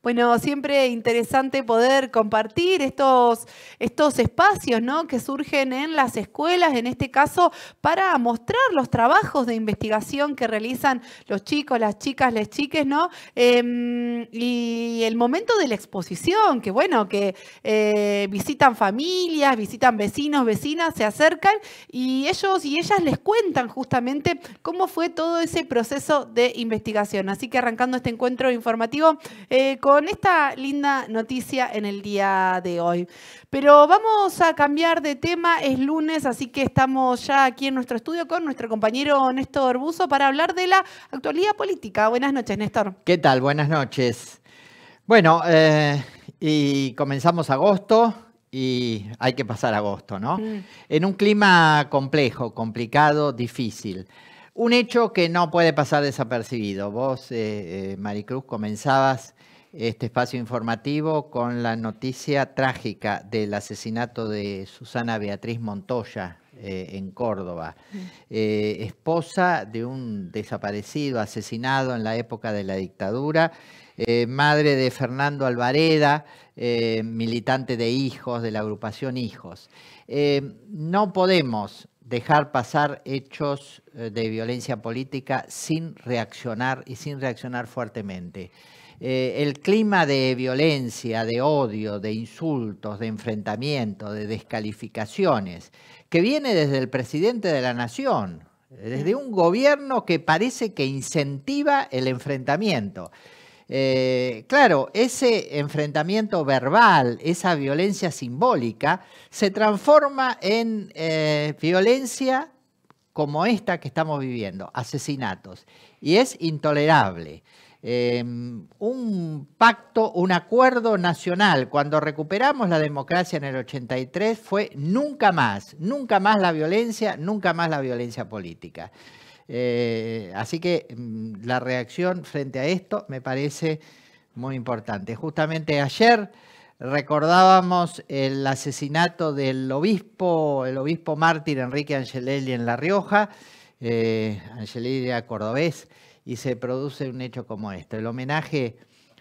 Bueno, siempre interesante poder compartir estos, estos espacios ¿no? que surgen en las escuelas, en este caso, para mostrar los trabajos de investigación que realizan los chicos, las chicas, las chiques, ¿no? Em, y el momento de la exposición, que bueno, que eh, visitan familias, visitan vecinos, vecinas, se acercan y ellos y ellas les cuentan justamente cómo fue todo ese proceso de investigación. Así que arrancando este encuentro informativo, eh, con esta linda noticia en el día de hoy. Pero vamos a cambiar de tema, es lunes, así que estamos ya aquí en nuestro estudio con nuestro compañero Néstor Buzo para hablar de la actualidad política. Buenas noches, Néstor. ¿Qué tal? Buenas noches. Bueno, eh, y comenzamos agosto y hay que pasar agosto, ¿no? En un clima complejo, complicado, difícil. Un hecho que no puede pasar desapercibido. Vos, eh, eh, Maricruz, comenzabas este espacio informativo con la noticia trágica del asesinato de Susana Beatriz Montoya eh, en Córdoba, eh, esposa de un desaparecido asesinado en la época de la dictadura. Eh, madre de Fernando Alvareda, militante de Hijos, de la agrupación Hijos. no podemos dejar pasar hechos de violencia política sin reaccionar y sin reaccionar fuertemente. Eh, el clima de violencia, de odio, de insultos, de enfrentamiento, de descalificaciones, que viene desde el presidente de la nación, desde un gobierno que parece que incentiva el enfrentamiento. Eh, claro, ese enfrentamiento verbal, esa violencia simbólica, se transforma en eh, violencia como esta que estamos viviendo, asesinatos, y es intolerable. Em, un pacto, un acuerdo nacional. Cuando recuperamos la democracia en el 83 fue nunca más, nunca más la violencia, nunca más la violencia política. Eh, así que em, la reacción frente a esto me parece muy importante. Justamente ayer recordábamos el asesinato del obispo, el obispo mártir Enrique Angelelli en La Rioja eh, Angelina Cordobés, y se produce un hecho como este. El homenaje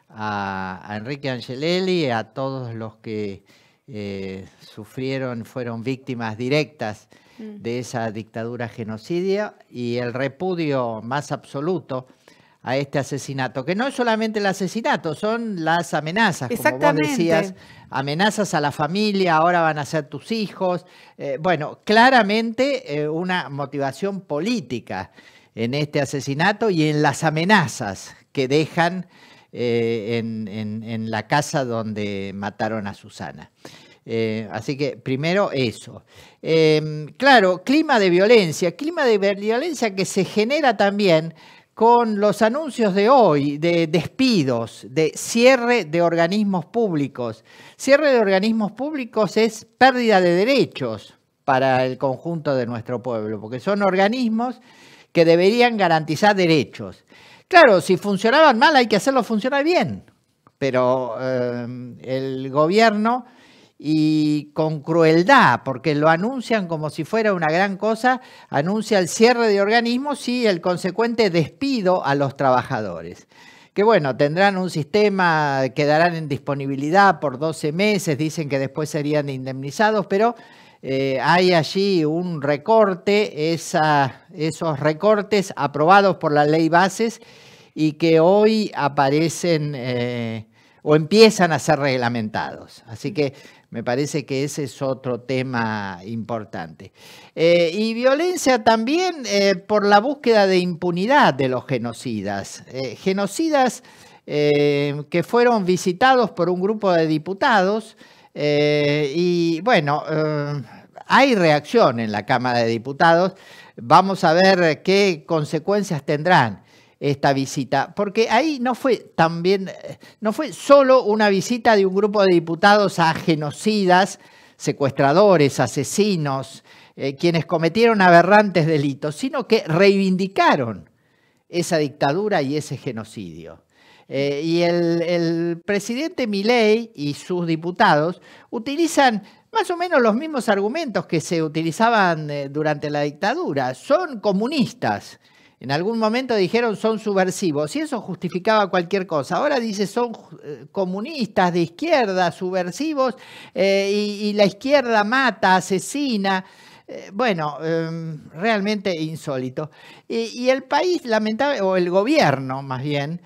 a, Enrique Angelelli, a todos los que eh, sufrieron, fueron víctimas directas mm. de esa dictadura genocidia, y el repudio más absoluto a este asesinato, que no es solamente el asesinato, son las amenazas, como decías, amenazas a la familia, ahora van a ser tus hijos. Eh, bueno, claramente eh, una motivación política en este asesinato y en las amenazas que dejan eh, en, la casa donde mataron a Susana. así que primero eso. Em, claro, clima de violencia, clima de violencia que se genera también con los anuncios de hoy de despidos, de cierre de organismos públicos. Cierre de organismos públicos es pérdida de derechos para el conjunto de nuestro pueblo, porque son organismos que deberían garantizar derechos. Claro, si funcionaban mal hay que hacerlo funcionar bien, pero eh, el gobierno y con crueldad, porque lo anuncian como si fuera una gran cosa, anuncia el cierre de organismos y el consecuente despido a los trabajadores. Que bueno, tendrán un sistema, quedarán en disponibilidad por 12 meses, dicen que después serían indemnizados, pero eh, hay allí un recorte, esos recortes aprobados por la ley bases y que hoy aparecen... Eh, o empiezan a ser reglamentados. Así que me parece que ese es otro tema importante. Eh, y violencia también eh, por la búsqueda de impunidad de los genocidas. Eh, genocidas que fueron visitados por un grupo de diputados y bueno, hay reacción en la Cámara de Diputados. Vamos a ver qué consecuencias tendrán esta visita, porque ahí no fue también, eh, no fue solo una visita de un grupo de diputados a genocidas, secuestradores, asesinos, eh, quienes cometieron aberrantes delitos, sino que reivindicaron esa dictadura y ese genocidio. Eh, y el, el presidente Milei y sus diputados utilizan más o menos los mismos argumentos que se utilizaban durante la dictadura. Son comunistas en algún momento dijeron son subversivos y eso justificaba cualquier cosa. Ahora dice son eh, comunistas de izquierda, subversivos eh, y, la izquierda mata, asesina. Eh, bueno, em, realmente insólito. Y, y el país, lamentable, o el gobierno más bien,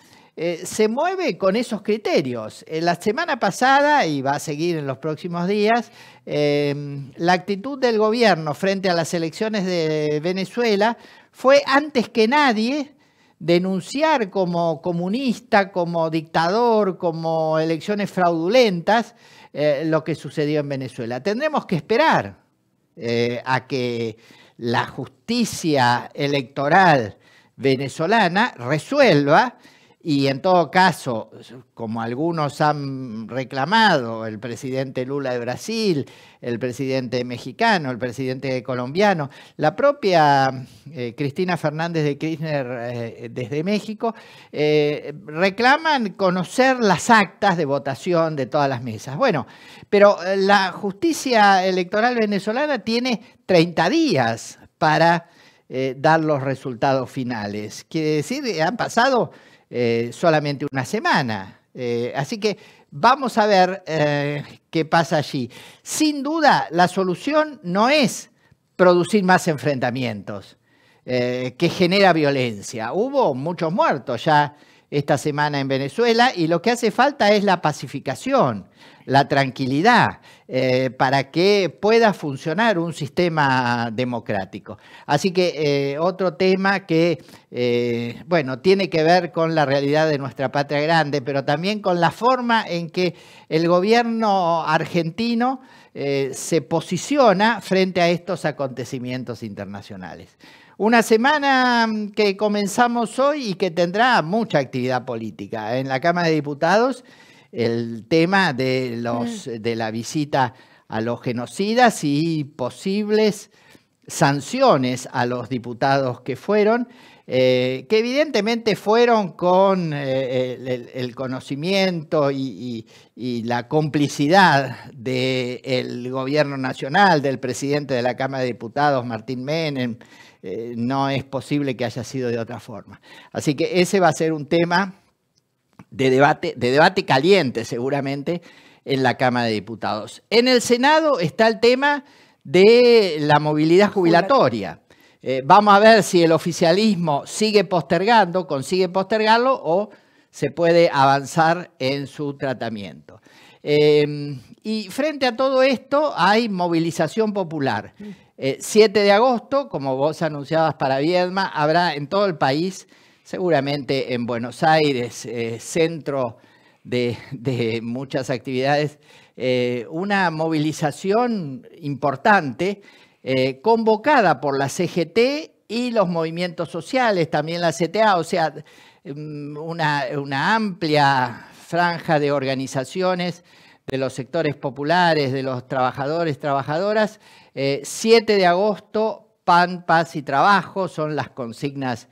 eh, se mueve con esos criterios. Eh, la semana pasada, y va a seguir en los próximos días, em, la actitud del gobierno frente a las elecciones de Venezuela fue antes que nadie denunciar como comunista, como dictador, como elecciones fraudulentas eh, lo que sucedió en Venezuela. Tendremos que esperar a que la justicia electoral venezolana resuelva y en todo caso, como algunos han reclamado, el presidente Lula de Brasil, el presidente mexicano, el presidente colombiano, la propia eh, Cristina Fernández de Kirchner eh, desde México, eh, reclaman conocer las actas de votación de todas las mesas. Bueno, pero la justicia electoral venezolana tiene 30 días para dar los resultados finales. Quiere decir, han pasado eh, solamente una semana. Eh, así que vamos a ver eh, qué pasa allí. Sin duda, la solución no es producir más enfrentamientos que genera violencia. Hubo muchos muertos ya esta semana en Venezuela y lo que hace falta es la pacificación, la tranquilidad, eh, para que pueda funcionar un sistema democrático. Así que eh, otro tema que, eh, bueno, tiene que ver con la realidad de nuestra patria grande, pero también con la forma en que el gobierno argentino se posiciona frente a estos acontecimientos internacionales. Una semana mm, que comenzamos hoy y que tendrá mucha actividad política. En la Cámara de Diputados, el tema de, los, mm. de la visita a los genocidas y posibles sanciones a los diputados que fueron. Eh, que evidentemente fueron con eh, el, conocimiento y, la complicidad del gobierno nacional, del presidente de la Cámara de Diputados, Martín Menem. Eh, no es posible que haya sido de otra forma. Así que ese va a ser un tema de debate, de debate caliente seguramente en la Cámara de Diputados. En el Senado está el tema de la movilidad jubilatoria. Eh, vamos a ver si el oficialismo sigue postergando, consigue postergarlo o se puede avanzar en su tratamiento. Em, y frente a todo esto hay movilización popular. 7 eh, de agosto, como vos anunciabas para Viedma, habrá en todo el país, seguramente en Buenos Aires, eh, centro de, muchas actividades, una movilización importante eh, convocada por la CGT y los movimientos sociales, también la CTA, o sea, mm, una, amplia franja de organizaciones de los sectores populares, de los trabajadores, trabajadoras. 7 eh, de agosto, pan, paz y trabajo son las consignas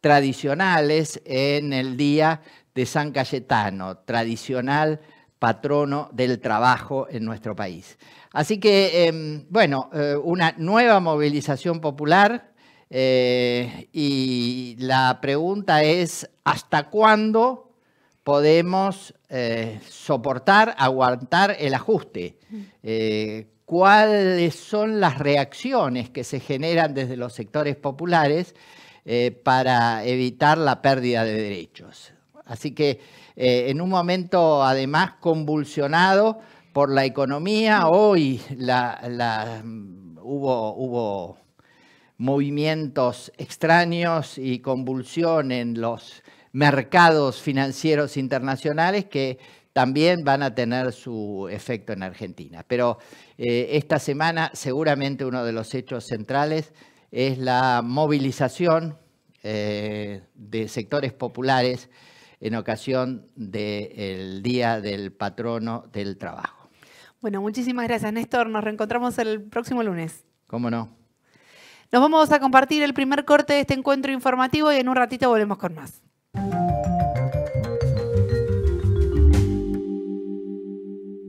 tradicionales en el día de San Cayetano, tradicional patrono del trabajo en nuestro país. Así que, em, bueno, eh, una nueva movilización popular eh, y la pregunta es, ¿hasta cuándo podemos eh, soportar, aguantar el ajuste? Mm. ¿Cuáles son las reacciones que se generan desde los sectores populares para evitar la pérdida de derechos? Así que eh, en un momento además convulsionado por la economía, hoy hubo, movimientos extraños y convulsión en los mercados financieros internacionales que también van a tener su efecto en Argentina. Pero eh, esta semana seguramente uno de los hechos centrales es la movilización eh, de sectores populares en ocasión del Día del Patrono del Trabajo. Bueno, muchísimas gracias, Néstor. Nos reencontramos el próximo lunes. ¿Cómo no? Nos vamos a compartir el primer corte de este encuentro informativo y en un ratito volvemos con más.